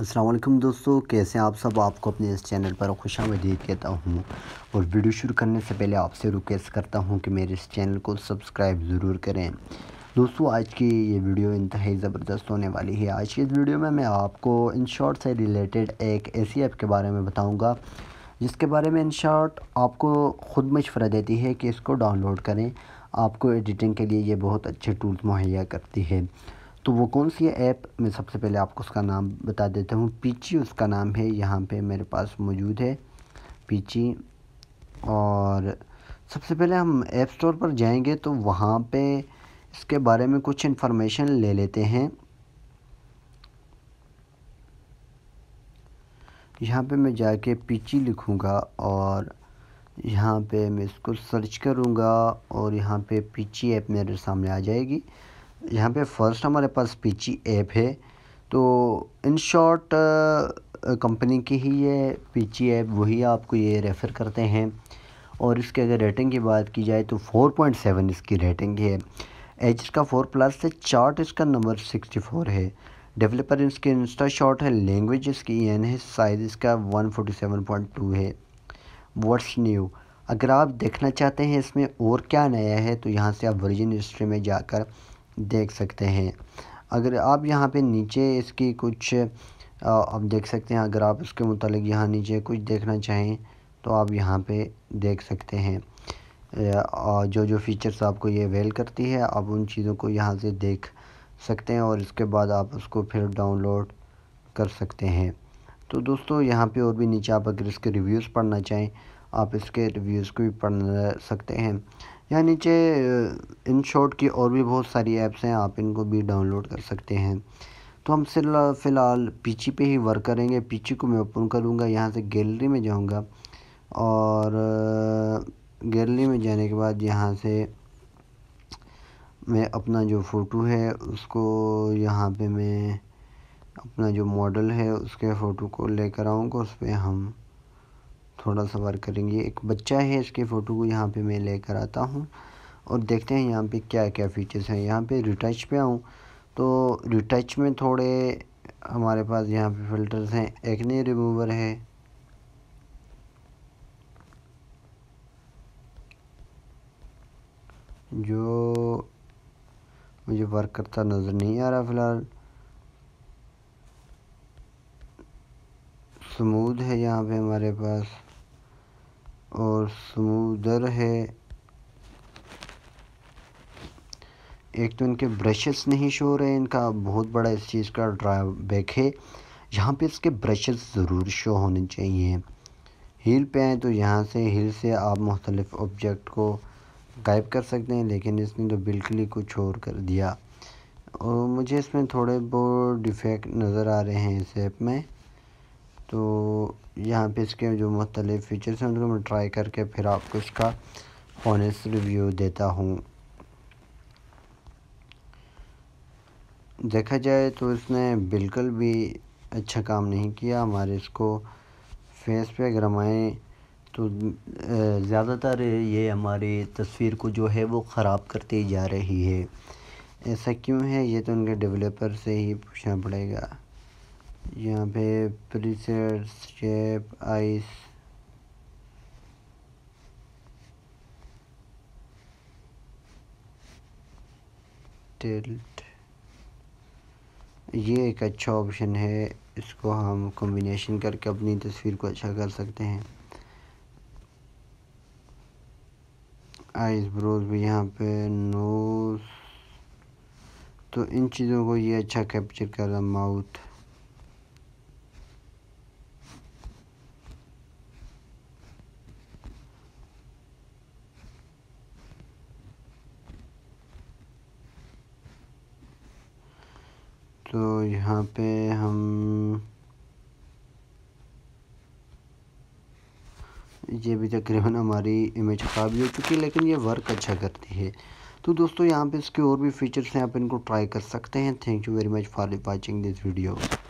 असलम दोस्तों कैसे आप सब आपको अपने इस चैनल पर खुश आमदीद कहता हूँ और वीडियो शुरू करने से पहले आपसे रिक्वेस्ट करता हूँ कि मेरे इस चैनल को सब्सक्राइब ज़रूर करें दोस्तों आज की ये वीडियो इंतहाई ज़बरदस्त होने वाली है आज की इस वीडियो में मैं आपको इन शॉर्ट से रिलेटेड एक ऐसी ऐप के बारे में बताऊँगा जिसके बारे में इन शॉर्ट आपको ख़ुद मशवरा देती है कि इसको डाउनलोड करें आपको एडिटिंग के लिए ये बहुत अच्छे टूल्स मुहैया करती है तो वो कौन सी ऐप मैं सबसे पहले आपको उसका नाम बता देता हूँ पीची उसका नाम है यहाँ पे मेरे पास मौजूद है पीची और सबसे पहले हम ऐप स्टोर पर जाएंगे तो वहाँ पे इसके बारे में कुछ इन्फॉर्मेशन ले लेते हैं यहाँ पे मैं जाके पीची लिखूँगा और यहाँ पे मैं इसको सर्च करूँगा और यहाँ पे पीची ऐप मेरे सामने आ जाएगी यहाँ पे फर्स्ट हमारे पास पीची ऐप है तो इन शॉर्ट कंपनी की ही ये पीची ऐप वही आपको ये रेफ़र करते हैं और इसके अगर रेटिंग की बात की जाए तो 4.7 इसकी रेटिंग है एच इसका फोर प्लस है चार्ट इसका नंबर 64 है डेवलपर इसके इंस्टा शॉर्ट है लैंग्वेज इसकी एन है साइज इसका 147.2 है व्हाट्स न्यू अगर आप देखना चाहते हैं इसमें और क्या नया है तो यहाँ से आप वर्जिन हिस्ट्री में जाकर देख सकते हैं अगर आप यहाँ पे नीचे इसकी कुछ आप देख सकते हैं अगर आप उसके मतलब यहाँ नीचे कुछ देखना चाहें तो आप यहाँ पे देख सकते हैं जो जो फीचर्स आपको ये अवेल करती है आप उन चीज़ों को यहाँ से देख सकते हैं और इसके बाद आप उसको फिर डाउनलोड कर सकते हैं तो दोस्तों यहाँ पे और भी नीचे आप अगर इसके रिव्यूज़ पढ़ना चाहें आप इसके रिव्यूज़ को भी पढ़ सकते हैं या नीचे इन शॉर्ट की और भी बहुत सारी ऐप्स हैं आप इनको भी डाउनलोड कर सकते हैं तो हम फ़िलहाल पीछी पे ही वर्क करेंगे पीछी को मैं ओपन करूँगा यहाँ से गैलरी में जाऊँगा और गैलरी में जाने के बाद यहाँ से मैं अपना जो फ़ोटो है उसको यहाँ पे मैं अपना जो मॉडल है उसके फ़ोटो को लेकर आऊँगा उस पर हम थोड़ा सा वर्क करेंगे एक बच्चा है इसके फ़ोटो को यहाँ पे मैं लेकर आता हूँ और देखते हैं यहाँ पे क्या क्या फीचर्स हैं यहाँ पे रिटच पे आऊँ तो रिटच में थोड़े हमारे पास यहाँ पे फिल्टर्स हैं एक्ने रिमूवर है जो मुझे वर्क करता नज़र नहीं आ रहा फ़िलहाल स्मूथ है यहाँ पे हमारे पास और स्मूदर है एक तो इनके ब्रशेस नहीं शो रहे इनका बहुत बड़ा इस चीज़ का ड्राबैक है यहाँ पे इसके ब्रशेस ज़रूर शो होने चाहिए हील पे आए तो यहाँ से हील से आप मुख्तलिफ ऑब्जेक्ट को गायब कर सकते हैं लेकिन इसने तो बिल्कुल ही कुछ और कर दिया और मुझे इसमें थोड़े बहुत डिफेक्ट नज़र आ रहे हैं इस ऐप में तो यहाँ पे इसके जो मुख्तलिफ़ फ़ीचर्स हैं उनको मैं ट्राई करके फिर आपको इसका फोनस रिव्यू देता हूँ देखा जाए तो इसने बिल्कुल भी अच्छा काम नहीं किया हमारे इसको फेस पे अगर हम आए तो ज़्यादातर ये हमारी तस्वीर को जो है वो ख़राब करती जा रही है ऐसा क्यों है ये तो उनके डेवलपर से ही पूछना पड़ेगा यहाँ पे प्रीसेट्स शेप आइस टिल्ट ये एक अच्छा ऑप्शन है इसको हम कॉम्बिनेशन करके अपनी तस्वीर को अच्छा कर सकते हैं आइस ब्रोज भी यहाँ पे नोज तो इन चीज़ों को ये अच्छा कैप्चर कर रहा माउथ तो यहाँ पे हम ये भी तकरीबन हमारी इमेज ख़राब हो चुकी है लेकिन ये वर्क अच्छा करती है तो दोस्तों यहाँ पे इसके और भी फीचर्स हैं आप इनको ट्राई कर सकते हैं thank you very much for watching this video